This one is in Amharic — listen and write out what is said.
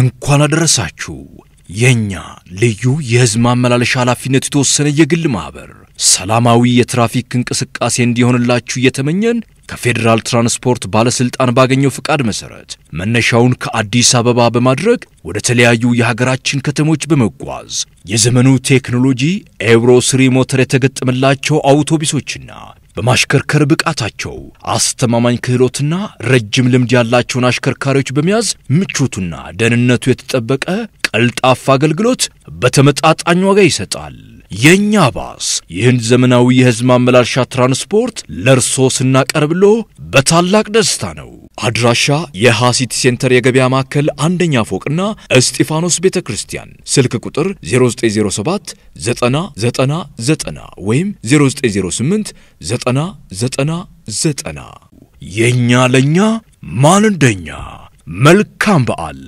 እንኳን አደረሳችሁ። የእኛ ልዩ የሕዝብ ማመላለሻ ኃላፊነት የተወሰነ የግል ማኅበር ሰላማዊ የትራፊክ እንቅስቃሴ እንዲሆንላችሁ እየተመኘን ከፌዴራል ትራንስፖርት ባለሥልጣን ባገኘው ፍቃድ መሠረት መነሻውን ከአዲስ አበባ በማድረግ ወደ ተለያዩ የሀገራችን ከተሞች በመጓዝ የዘመኑ ቴክኖሎጂ ኤብሮ ስሪ ሞተር የተገጠመላቸው አውቶቡሶችና በማሽከርከር ብቃታቸው አስተማማኝ ክህሎትና ረጅም ልምድ ያላቸውን አሽከርካሪዎች በመያዝ ምቾቱና ደህንነቱ የተጠበቀ ቀልጣፋ አገልግሎት በተመጣጣኝ ዋጋ ይሰጣል። የእኛ ባስ ይህን ዘመናዊ የሕዝብ ማመላለሻ ትራንስፖርት ለእርሶ ስናቀርብሎ በታላቅ ደስታ ነው። አድራሻ የሃሲቲ ሴንተር የገበያ ማዕከል አንደኛ ፎቅና እስጢፋኖስ ቤተ ክርስቲያን። ስልክ ቁጥር 0907 9990 ወይም 0908 9990። የእኛ ለእኛ ማን እንደኛ። መልካም በዓል።